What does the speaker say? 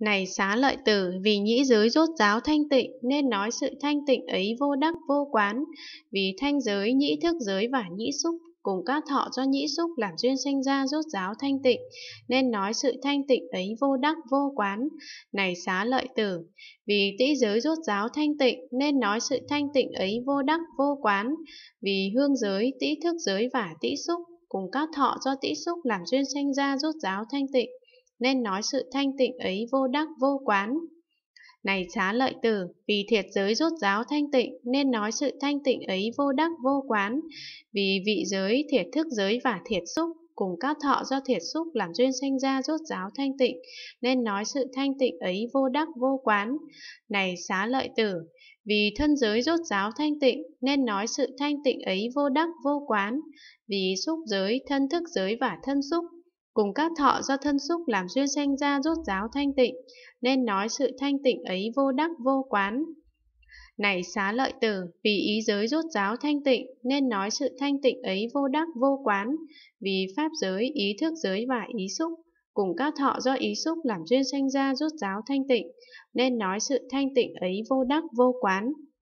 Này xá lợi tử, vì nhĩ giới rốt giáo thanh tịnh nên nói sự thanh tịnh ấy vô đắc vô quán, vì thanh giới, nhĩ thức giới và nhĩ xúc cùng các thọ cho nhĩ xúc làm duyên sinh ra rốt giáo thanh tịnh, nên nói sự thanh tịnh ấy vô đắc vô quán, này xá lợi tử. Vì tĩ giới rốt giáo thanh tịnh, nên nói sự thanh tịnh ấy vô đắc vô quán, vì hương giới, tĩ thức giới và tĩ xúc cùng các thọ do tĩ xúc làm duyên sinh ra rốt giáo thanh tịnh, nên nói sự thanh tịnh ấy vô đắc vô quán. Này xá lợi tử, vì thiệt giới rốt giáo thanh tịnh nên nói sự thanh tịnh ấy vô đắc vô quán, vì vị giới, thiệt thức giới và thiệt xúc cùng các thọ do thiệt xúc làm duyên sinh ra rốt giáo thanh tịnh, nên nói sự thanh tịnh ấy vô đắc vô quán. Này xá lợi tử, vì thân giới rốt giáo thanh tịnh, nên nói sự thanh tịnh ấy vô đắc vô quán. Vì xúc giới, thân thức giới và thân xúc cùng các thọ do thân xúc làm duyên sanh ra rốt ráo thanh tịnh, nên nói sự thanh tịnh ấy vô đắc vô quán. Này xá lợi tử, vì ý giới rốt ráo thanh tịnh, nên nói sự thanh tịnh ấy vô đắc vô quán, vì pháp giới, ý thức giới và ý xúc, cùng các thọ do ý xúc làm duyên sanh ra rốt ráo thanh tịnh, nên nói sự thanh tịnh ấy vô đắc vô quán.